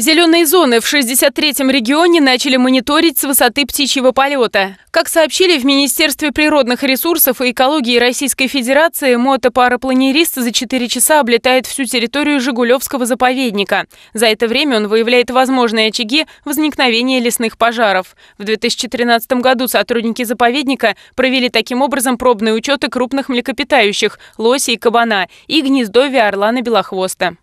Зеленые зоны в 63-м регионе начали мониторить с высоты птичьего полета. Как сообщили в Министерстве природных ресурсов и экологии Российской Федерации, мотопарапланерист за 4 часа облетает всю территорию Жигулевского заповедника. За это время он выявляет возможные очаги возникновения лесных пожаров. В 2013 году сотрудники заповедника провели таким образом пробные учеты крупных млекопитающих – лоси и кабана и гнездовья орлана-белохвоста.